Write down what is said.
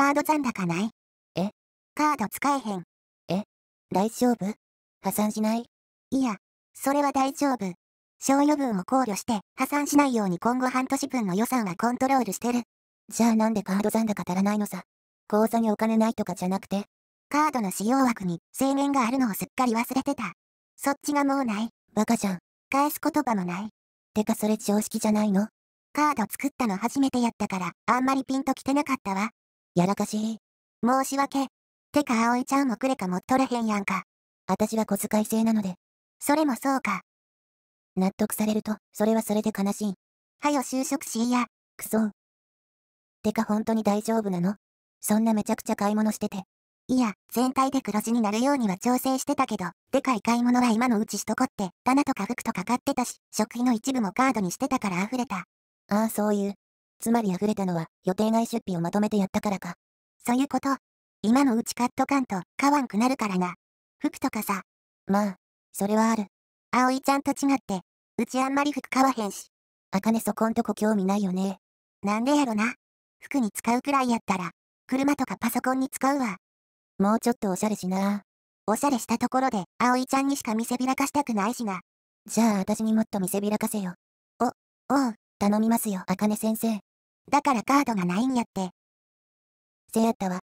カード残高ないえカード使えへん。え大丈夫破産しないいや、それは大丈夫。賞与分を考慮して破産しないように今後半年分の予算はコントロールしてる。じゃあなんでカード残高足らないのさ。口座にお金ないとかじゃなくて。カードの使用枠に制限があるのをすっかり忘れてた。そっちがもうない。バカじゃん。返す言葉もない。てかそれ常識じゃないのカード作ったの初めてやったから、あんまりピンと来てなかったわ。やらかしい。申し訳。てか葵ちゃんもくれかもとれへんやんか。私は小遣い制なので。それもそうか。納得されると、それはそれで悲しい。はよ就職しいや、くそ。てか本当に大丈夫なのそんなめちゃくちゃ買い物してて。いや、全体で黒字になるようには調整してたけど、でかい買い物は今のうちしとこって、棚とか服とか買ってたし、食費の一部もカードにしてたから溢れた。ああ、そういう、つまり溢れたのは予定外出費をまとめてやったからか。そういうこと。今のうちカットカント、買わんくなるからな。服とかさ。まあ、それはある。葵ちゃんと違って、うちあんまり服買わへんし。茜そこんとこ興味ないよね。なんでやろな。服に使うくらいやったら、車とかパソコンに使うわ。もうちょっとおしゃれしな。おしゃれしたところで、葵ちゃんにしか見せびらかしたくないしな。じゃあ私にもっと見せびらかせよ。お、おう、頼みますよ、茜先生。だからカードがないんやって。セユタは